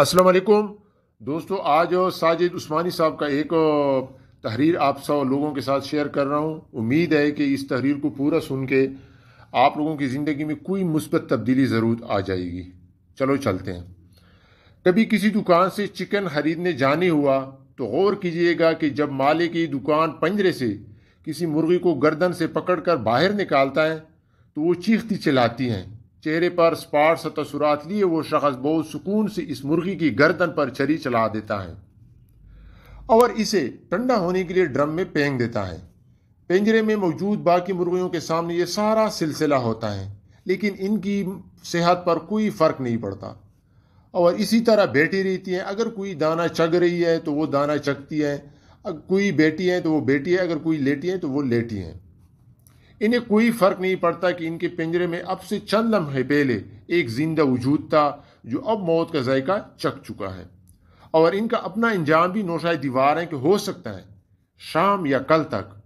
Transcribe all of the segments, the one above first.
अस्सलाम वालेकुम दोस्तों आज साजिद उस्मानी साहब का एक तहरीर आप सब लोगों के साथ शेयर कर रहा हूँ उम्मीद है कि इस तहरीर को पूरा सुन के आप लोगों की ज़िंदगी में कोई मुस्बत तब्दीली ज़रूर आ जाएगी चलो चलते हैं कभी किसी दुकान से चिकन खरीदने जाने हुआ तो गौर कीजिएगा कि जब माले की दुकान पंजरे से किसी मुर्गी को गर्दन से पकड़कर बाहर निकालता है तो वो चीखती चलाती हैं चेहरे पर स्पार्स तसुरात लिए वो शख्स बहुत सुकून से इस मुर्गी की गर्दन पर छरी चला देता है और इसे ठंडा होने के लिए ड्रम में पेंग देता है पिंजरे में मौजूद बाकी मुर्गियों के सामने ये सारा सिलसिला होता है लेकिन इनकी सेहत पर कोई फ़र्क नहीं पड़ता और इसी तरह बैठी रहती हैं अगर कोई दाना चग रही है तो वो दाना चगती है अगर कोई बेटी है तो वो बेटी है अगर कोई लेटी है तो वो लेटी हैं इन्हें कोई फर्क नहीं पड़ता कि इनके पिंजरे में अब से चंद लम्हे पहले एक जिंदा वजूद था जो अब मौत का जायका चख चुका है और इनका अपना इंजाम भी नौशाए दीवार है कि हो सकता है शाम या कल तक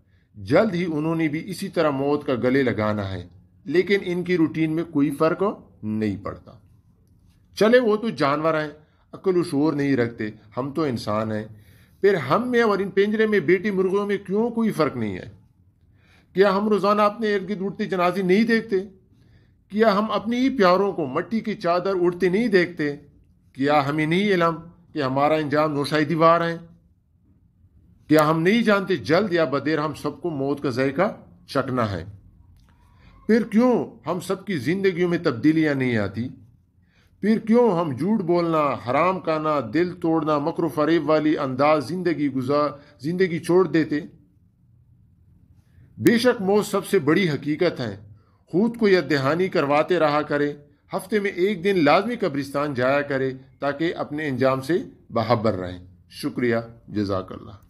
जल्द ही उन्होंने भी इसी तरह मौत का गले लगाना है लेकिन इनकी रूटीन में कोई फर्क नहीं पड़ता चले वो तो जानवर हैं अकल शोर नहीं रखते हम तो इंसान हैं फिर हम में और इन पिंजरे में बेटी मुर्गों में क्यों कोई फर्क नहीं है क्या हम रोज़ाना अपने इर्द गिर्द उड़ते जनाजे नहीं देखते क्या हम अपने ही प्यारों को मट्टी की चादर उड़ते नहीं देखते क्या हमें नहीं इलम कि हमारा इंजाम नोशाई दीवार है क्या हम नहीं जानते जल्द या बदेर हम सबको मौत का जायका चखना है फिर क्यों हम सबकी जिंदगियों में तब्दीलियां नहीं आती फिर क्यों हम झूठ बोलना हराम खाना दिल तोड़ना मकर फरेब वाली अंदाज जिंदगी गुजार जिंदगी छोड़ देते बेशक मौत सबसे बड़ी हकीकत है खुद को यह दहानी करवाते रहा करें हफ्ते में एक दिन लाजमी कब्रिस्तान जाया करें ताकि अपने इंजाम से बाहबर रहें शुक्रिया जजाकल्ला